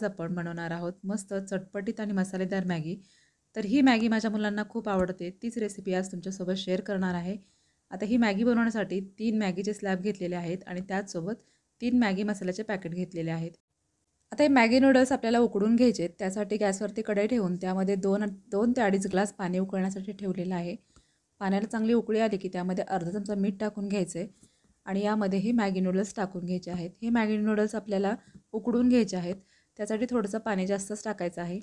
आज आपण बनवणार आहोत मस्त चटपटीत आणि मसालेदार मॅगी तर ही मॅगी माझ्या मुलांना खूप आवडते तीच रेसिपी आज तुमच्यासोबत शेअर करणार आहे आता ही मॅगी बनवण्यासाठी तीन मॅगीचे स्लॅब घेतलेले आहेत आणि त्याचसोबत तीन मॅगी मसाल्याचे पॅकेट घेतलेले आहेत आता हे मॅगी नूडल्स आपल्याला उकडून घ्यायचे त्यासाठी गॅसवरती कढई ठेवून त्यामध्ये दोन दोन ते अडीच ग्लास पाणी उकळण्यासाठी ठेवलेलं आहे पाण्याला चांगली उकळी आली की त्यामध्ये अर्धा चमचा मीठ टाकून घ्यायचे आणि यामध्ये हे मॅगी नूडल्स टाकून घ्यायचे आहेत हे मॅगी नूडल्स आपल्याला उकडून घ्यायचे आहेत त्यासाठी थोडंसं पाणी जास्तच टाकायचं आहे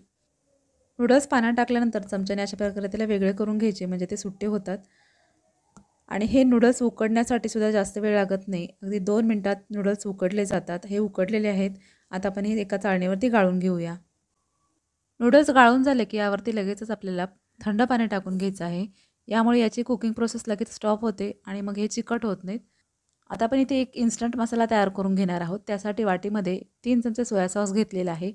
नूडल्स पाण्यात टाकल्यानंतर चमच्याने अशा प्रकारे त्याला वेगळे करून घ्यायचे म्हणजे ते सुट्टे होतात आणि हे नूडल्स उकडण्यासाठी सुद्धा जास्त वेळ लागत नाही अगदी दोन मिनटात नूडल्स उकडले जातात हे उकडलेले आहेत आता आपण हे एका चाळणीवरती गाळून घेऊया नूडल्स गाळून झाले की यावरती लगेचच आपल्याला थंड पाणी टाकून घ्यायचं आहे यामुळे याची कुकिंग प्रोसेस लगेच स्टॉप होते आणि मग हे चिकट होत नाहीत आता आपण इथे एक इन्स्टंट मसाला तयार करून घेणार आहोत त्यासाठी वाटीमध्ये तीन चमचे सोया सॉस घेतलेला आहे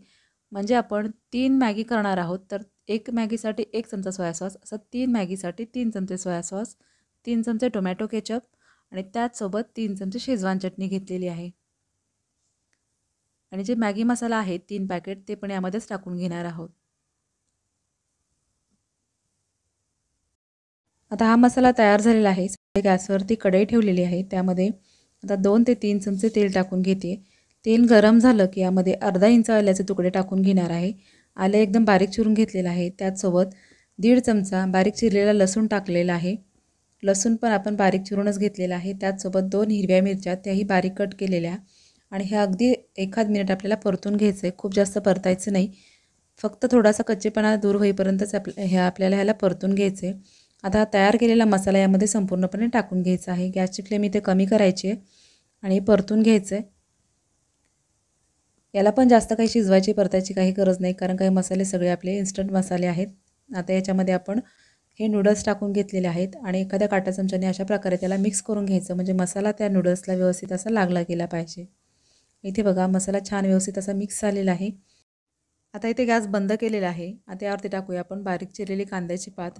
म्हणजे आपण तीन मॅगी करणार आहोत तर एक मॅगीसाठी एक चमचा सोया सॉस असं तीन मॅगीसाठी तीन चमचे सोया सॉस तीन चमचे टोमॅटो केचप आणि त्याचसोबत तीन चमचे शेजवान चटणी घेतलेली आहे आणि जे मॅगी मसाला आहे तीन पॅकेट ते पण यामध्येच टाकून घेणार आहोत आता हा मसाला तयार झालेला आहे गॅसवरती कढई ठेवलेली आहे त्यामध्ये आता दोन ते तीन चमचे तेल टाकून घेते तेल गरम झालं की यामध्ये अर्धा इंच आल्याचे तुकडे टाकून घेणार आहे आले एकदम बारीक चिरून घेतलेलं आहे त्याचसोबत दीड चमचा बारीक चिरलेला लसूण टाकलेला आहे लसूण पण आपण बारीक चिरूनच घेतलेला आहे त्याचसोबत दोन हिरव्या मिरच्या त्याही बारीक कट केलेल्या आणि हे अगदी एखाद मिनिट आपल्याला परतून घ्यायचं आहे खूप जास्त परतायचं नाही फक्त थोडासा कच्चेपणा दूर होईपर्यंतच आप हे आपल्याला ह्याला परतून घ्यायचं आहे आता तयार केलेला मसाला यामध्ये संपूर्णपणे टाकून घ्यायचा आहे गॅसची फ्लेम इथे कमी करायची आहे आणि परतून घ्यायचं आहे याला पण जास्त काही शिजवायची परतायची काही गरज नाही कारण काही मसाले सगळे आपले इन्स्टंट मसाले आहेत आता याच्यामध्ये आपण हे नूडल्स टाकून घेतलेले आहेत आणि एखाद्या काटा चमच्याने अशा प्रकारे त्याला मिक्स करून घ्यायचं म्हणजे मसाला त्या नूडल्सला व्यवस्थित असा लागला गेला पाहिजे इथे बघा मसाला छान व्यवस्थित असा मिक्स झालेला आहे आता इथे गॅस बंद केलेला आहे आता यावरती टाकूया आपण बारीक चिरलेली कांद्याची पात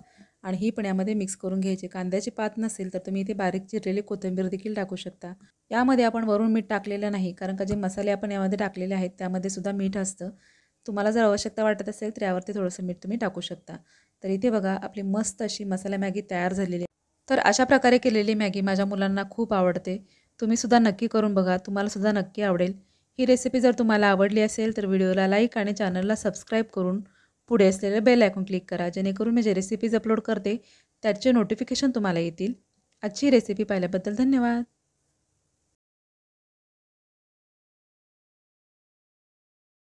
आणि ही पण यामध्ये मिक्स करून घ्यायची कांद्याची पात नसेल तर तुम्ही इथे बारीक चिरलेली कोथिंबीर देखील टाकू शकता यामध्ये आपण वरून मीठ टाकलेलं नाही कारण का जे मसाले आपण यामध्ये टाकलेले आहेत त्यामध्ये सुद्धा मीठ असतं तुम्हाला जर आवश्यकता वाटत असेल तर यावरती थोडंसं मीठ तुम्ही टाकू शकता तर इथे बघा आपली मस्त अशी मसाला मॅगी तयार झालेली आहे तर अशा प्रकारे केलेली मॅगी माझ्या मुलांना खूप आवडते तुम्ही सुद्धा नक्की करून बघा तुम्हाला सुद्धा नक्की आवडेल ही रेसिपी जर तुम्हाला आवडली असेल तर व्हिडिओला लाईक आणि चॅनलला सबस्क्राईब करून पुढे असलेलं बेल आयकॉन क्लिक करा जेणेकरून मी जे रेसिपीज अपलोड करते त्याचे नोटिफिकेशन तुम्हाला येतील आजची रेसिपी पाहिल्याबद्दल धन्यवाद